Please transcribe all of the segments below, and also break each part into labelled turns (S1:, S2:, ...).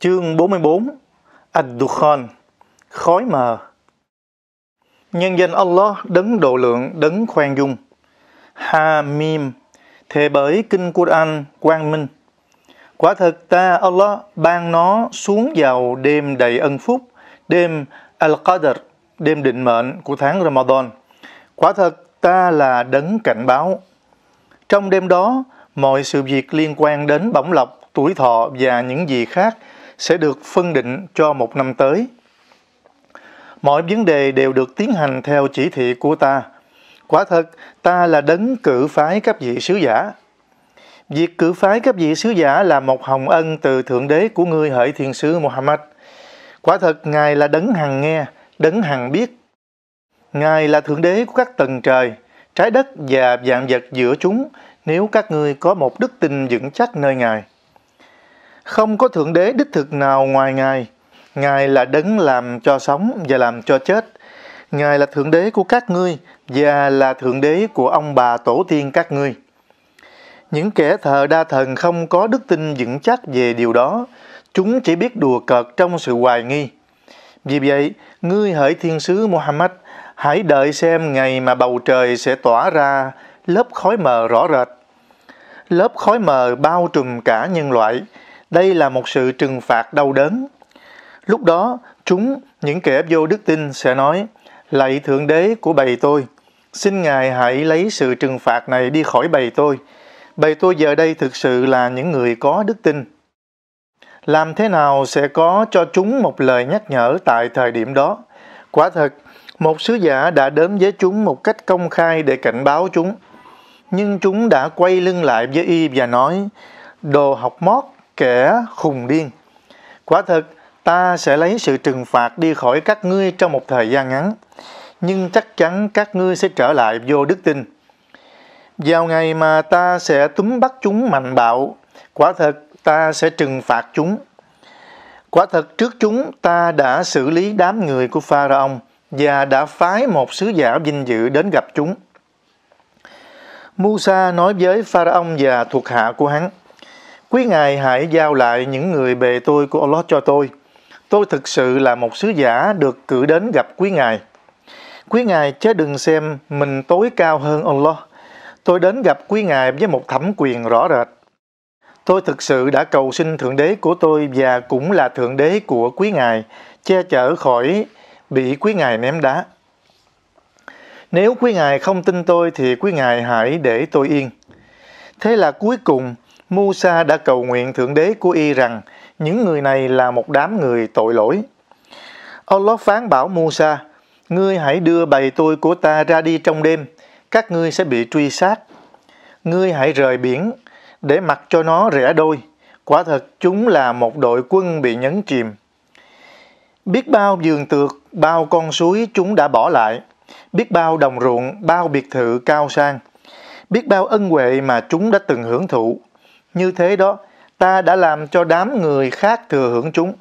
S1: Chương 44 Ad-Dukhan Khói mờ Nhân danh Allah đấng độ lượng, đấng khoan dung. Ha-mim Thề bởi Kinh Quran quang minh. Quả thật ta Allah ban nó xuống vào đêm đầy ân phúc, đêm Al-Qadr, đêm định mệnh của tháng Ramadan. Quả thật ta là đấng cảnh báo. Trong đêm đó, mọi sự việc liên quan đến bổng lộc, tuổi thọ và những gì khác – sẽ được phân định cho một năm tới. Mọi vấn đề đều được tiến hành theo chỉ thị của ta. Quả thật, ta là đấng cử phái các vị sứ giả. Việc cử phái các vị sứ giả là một hồng ân từ Thượng Đế của ngươi hỡi Thiên Sứ Muhammad. Quả thật, Ngài là đấng hằng nghe, đấng hằng biết. Ngài là Thượng Đế của các tầng trời, trái đất và dạng vật giữa chúng nếu các ngươi có một đức tin vững chắc nơi Ngài. Không có Thượng Đế đích thực nào ngoài Ngài. Ngài là đấng làm cho sống và làm cho chết. Ngài là Thượng Đế của các ngươi và là Thượng Đế của ông bà tổ tiên các ngươi. Những kẻ thờ đa thần không có đức tin vững chắc về điều đó. Chúng chỉ biết đùa cợt trong sự hoài nghi. Vì vậy, ngươi hỡi thiên sứ Muhammad, hãy đợi xem ngày mà bầu trời sẽ tỏa ra lớp khói mờ rõ rệt. Lớp khói mờ bao trùm cả nhân loại – đây là một sự trừng phạt đau đớn. Lúc đó, chúng, những kẻ vô đức tin sẽ nói, Lạy Thượng Đế của bầy tôi, xin Ngài hãy lấy sự trừng phạt này đi khỏi bầy tôi. Bầy tôi giờ đây thực sự là những người có đức tin. Làm thế nào sẽ có cho chúng một lời nhắc nhở tại thời điểm đó? Quả thật, một sứ giả đã đến với chúng một cách công khai để cảnh báo chúng. Nhưng chúng đã quay lưng lại với y và nói, Đồ học mót, kẻ khùng điên. Quả thật, ta sẽ lấy sự trừng phạt đi khỏi các ngươi trong một thời gian ngắn, nhưng chắc chắn các ngươi sẽ trở lại vô đức tin. Vào ngày mà ta sẽ túm bắt chúng mạnh bạo, quả thật ta sẽ trừng phạt chúng. Quả thật trước chúng ta đã xử lý đám người của Pharaon và đã phái một sứ giả vinh dự đến gặp chúng. Musa nói với Pharaon và thuộc hạ của hắn – Quý Ngài hãy giao lại những người bề tôi của Allah cho tôi. Tôi thực sự là một sứ giả được cử đến gặp quý Ngài. Quý Ngài chớ đừng xem mình tối cao hơn Allah. Tôi đến gặp quý Ngài với một thẩm quyền rõ rệt. Tôi thực sự đã cầu xin Thượng Đế của tôi và cũng là Thượng Đế của quý Ngài, che chở khỏi bị quý Ngài ném đá. Nếu quý Ngài không tin tôi thì quý Ngài hãy để tôi yên. Thế là cuối cùng, Musa đã cầu nguyện Thượng Đế của y rằng những người này là một đám người tội lỗi. Allah phán bảo Musa, ngươi hãy đưa bầy tôi của ta ra đi trong đêm, các ngươi sẽ bị truy sát. Ngươi hãy rời biển, để mặc cho nó rẻ đôi. Quả thật chúng là một đội quân bị nhấn chìm. Biết bao giường tược, bao con suối chúng đã bỏ lại. Biết bao đồng ruộng, bao biệt thự cao sang. Biết bao ân huệ mà chúng đã từng hưởng thụ như thế đó, ta đã làm cho đám người khác thừa hưởng chúng.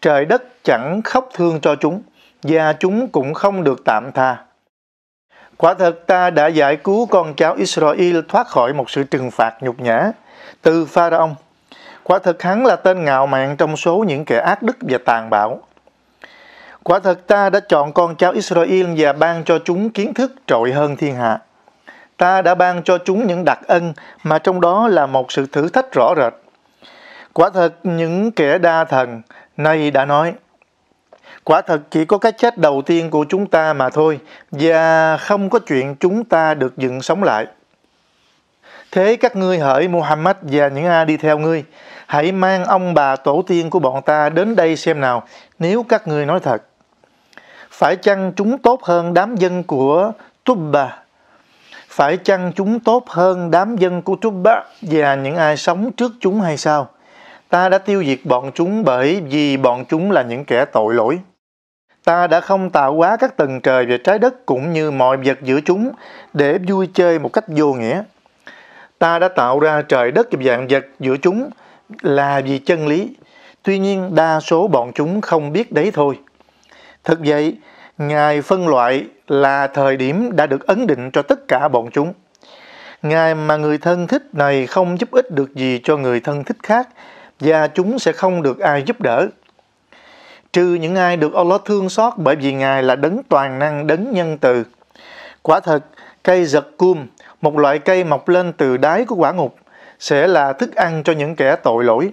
S1: Trời đất chẳng khóc thương cho chúng, và chúng cũng không được tạm tha. Quả thật ta đã giải cứu con cháu Israel thoát khỏi một sự trừng phạt nhục nhã từ Pharaon. Quả thật hắn là tên ngạo mạn trong số những kẻ ác đức và tàn bạo. Quả thật ta đã chọn con cháu Israel và ban cho chúng kiến thức trội hơn thiên hạ ta đã ban cho chúng những đặc ân mà trong đó là một sự thử thách rõ rệt. Quả thật những kẻ đa thần nay đã nói, quả thật chỉ có cái chết đầu tiên của chúng ta mà thôi và không có chuyện chúng ta được dựng sống lại. Thế các ngươi hỡi Muhammad và những ai đi theo ngươi, hãy mang ông bà tổ tiên của bọn ta đến đây xem nào, nếu các ngươi nói thật. Phải chăng chúng tốt hơn đám dân của Tubba phải chăng chúng tốt hơn đám dân của Tuba và những ai sống trước chúng hay sao? Ta đã tiêu diệt bọn chúng bởi vì bọn chúng là những kẻ tội lỗi. Ta đã không tạo hóa các tầng trời và trái đất cũng như mọi vật giữa chúng để vui chơi một cách vô nghĩa. Ta đã tạo ra trời đất và dạng vật giữa chúng là vì chân lý. Tuy nhiên, đa số bọn chúng không biết đấy thôi. Thực vậy, Ngài phân loại là thời điểm đã được ấn định cho tất cả bọn chúng. Ngày mà người thân thích này không giúp ích được gì cho người thân thích khác và chúng sẽ không được ai giúp đỡ. Trừ những ai được Allah thương xót bởi vì Ngài là đấng toàn năng, đấng nhân từ. Quả thật, cây giật cum, một loại cây mọc lên từ đáy của quả ngục, sẽ là thức ăn cho những kẻ tội lỗi.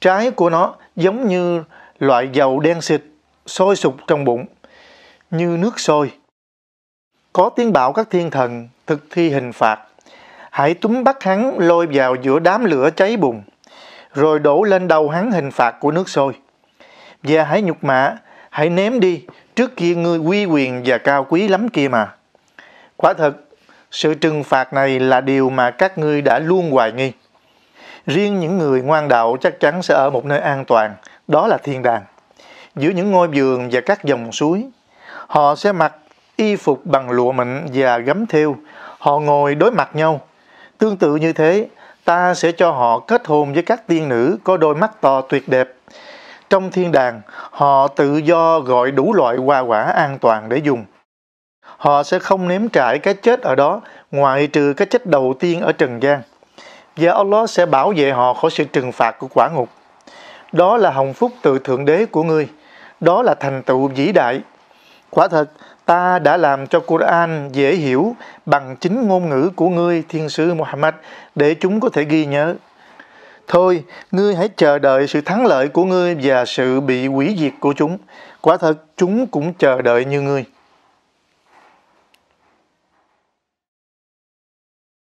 S1: Trái của nó giống như loại dầu đen xịt sôi sục trong bụng, như nước sôi. Có tiếng bảo các thiên thần thực thi hình phạt. Hãy túm bắt hắn lôi vào giữa đám lửa cháy bùng, rồi đổ lên đầu hắn hình phạt của nước sôi. Và hãy nhục mạ, hãy ném đi, trước kia ngươi uy quyền và cao quý lắm kia mà. Quả thật, sự trừng phạt này là điều mà các ngươi đã luôn hoài nghi. Riêng những người ngoan đạo chắc chắn sẽ ở một nơi an toàn, đó là thiên đàng. Giữa những ngôi vườn và các dòng suối, họ sẽ mặc y phục bằng lụa mịn và gấm thêu. Họ ngồi đối mặt nhau. Tương tự như thế, ta sẽ cho họ kết hôn với các tiên nữ có đôi mắt to tuyệt đẹp. Trong thiên đàng, họ tự do gọi đủ loại hoa quả an toàn để dùng. Họ sẽ không nếm trải cái chết ở đó, ngoại trừ cái chết đầu tiên ở trần gian. Và Allah sẽ bảo vệ họ khỏi sự trừng phạt của quả ngục. Đó là hồng phúc từ Thượng Đế của ngươi. Đó là thành tựu vĩ đại. Quả thật, Ta đã làm cho Quran dễ hiểu bằng chính ngôn ngữ của ngươi, Thiên sứ Muhammad, để chúng có thể ghi nhớ. Thôi, ngươi hãy chờ đợi sự thắng lợi của ngươi và sự bị hủy diệt của chúng. Quả thật, chúng cũng chờ đợi như ngươi.